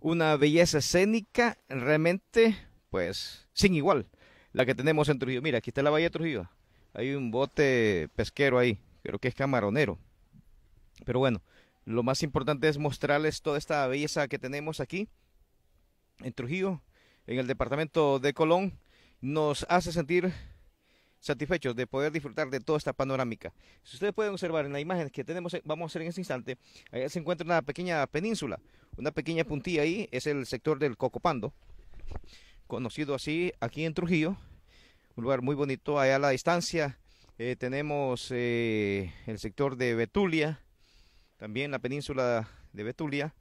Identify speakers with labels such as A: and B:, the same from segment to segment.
A: una belleza escénica realmente, pues, sin igual, la que tenemos en Trujillo. Mira, aquí está la Bahía de Trujillo. Hay un bote pesquero ahí, creo que es camaronero. Pero bueno, lo más importante es mostrarles toda esta belleza que tenemos aquí en Trujillo, en el departamento de Colón. Nos hace sentir satisfechos de poder disfrutar de toda esta panorámica. Si ustedes pueden observar en la imagen que tenemos, eh, vamos a hacer en este instante, allá se encuentra una pequeña península, una pequeña puntilla ahí, es el sector del Cocopando, conocido así aquí en Trujillo, un lugar muy bonito, allá a la distancia eh, tenemos eh, el sector de Betulia, también la península de Betulia,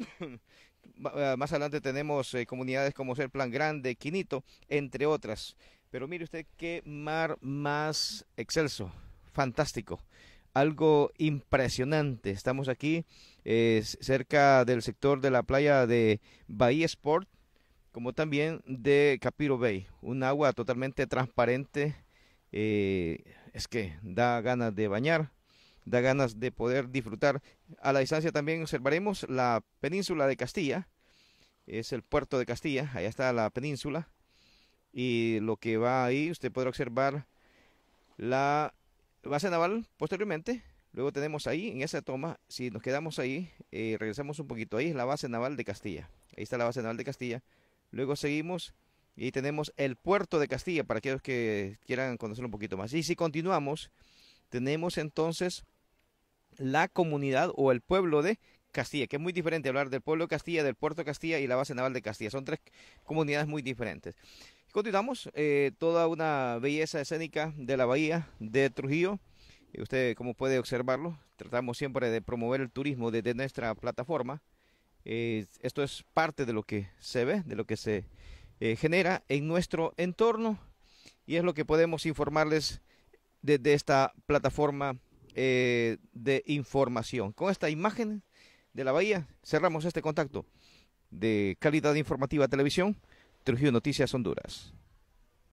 A: más adelante tenemos comunidades como Ser Plan Grande, Quinito, entre otras. Pero mire usted qué mar más excelso, fantástico, algo impresionante. Estamos aquí eh, cerca del sector de la playa de Bahía Sport, como también de Capiro Bay, un agua totalmente transparente. Eh, es que da ganas de bañar, da ganas de poder disfrutar. A la distancia también observaremos la península de Castilla, es el puerto de Castilla, allá está la península y lo que va ahí, usted podrá observar la base naval posteriormente. Luego tenemos ahí, en esa toma, si nos quedamos ahí, eh, regresamos un poquito, ahí es la base naval de Castilla. Ahí está la base naval de Castilla. Luego seguimos y tenemos el puerto de Castilla, para aquellos que quieran conocer un poquito más. Y si continuamos, tenemos entonces la comunidad o el pueblo de Castilla, que es muy diferente hablar del pueblo de Castilla, del puerto de Castilla y la base naval de Castilla. Son tres comunidades muy diferentes. Continuamos eh, toda una belleza escénica de la bahía de Trujillo. usted, como puede observarlo, tratamos siempre de promover el turismo desde nuestra plataforma. esto es parte de lo que se ve, de lo que se eh, genera en nuestro entorno y es lo que podemos informarles desde esta plataforma eh, de información. Con esta imagen de la bahía cerramos este contacto de calidad informativa televisión. Trujillo Noticias Honduras.